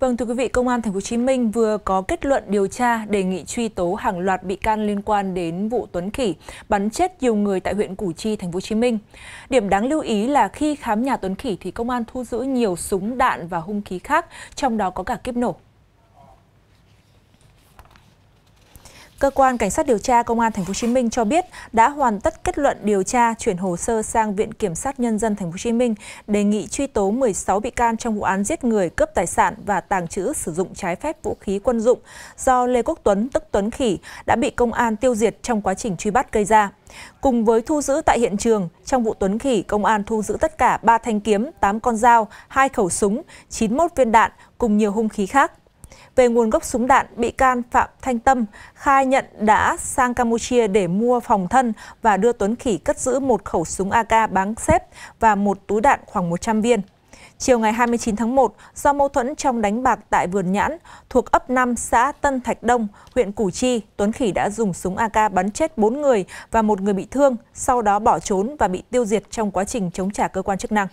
Vâng thưa quý vị, Công an Thành phố Hồ Chí Minh vừa có kết luận điều tra đề nghị truy tố hàng loạt bị can liên quan đến vụ Tuấn Khỉ bắn chết nhiều người tại huyện Củ Chi, Thành phố Hồ Chí Minh. Điểm đáng lưu ý là khi khám nhà Tuấn Khỉ thì công an thu giữ nhiều súng đạn và hung khí khác, trong đó có cả kiếp nổ. Cơ quan Cảnh sát điều tra Công an Thành phố Hồ Chí Minh cho biết đã hoàn tất kết luận điều tra chuyển hồ sơ sang Viện Kiểm sát Nhân dân Thành phố Hồ Chí Minh đề nghị truy tố 16 bị can trong vụ án giết người, cướp tài sản và tàng trữ sử dụng trái phép vũ khí quân dụng do Lê Quốc Tuấn tức Tuấn Khỉ đã bị công an tiêu diệt trong quá trình truy bắt gây ra. Cùng với thu giữ tại hiện trường, trong vụ Tuấn Khỉ, công an thu giữ tất cả 3 thanh kiếm, 8 con dao, 2 khẩu súng, 91 viên đạn cùng nhiều hung khí khác. Về nguồn gốc súng đạn, bị can Phạm Thanh Tâm khai nhận đã sang Campuchia để mua phòng thân và đưa Tuấn Khỉ cất giữ một khẩu súng AK bán xếp và một túi đạn khoảng 100 viên. Chiều ngày 29 tháng 1, do mâu thuẫn trong đánh bạc tại vườn nhãn thuộc ấp 5 xã Tân Thạch Đông, huyện Củ Chi, Tuấn Khỉ đã dùng súng AK bắn chết 4 người và một người bị thương, sau đó bỏ trốn và bị tiêu diệt trong quá trình chống trả cơ quan chức năng.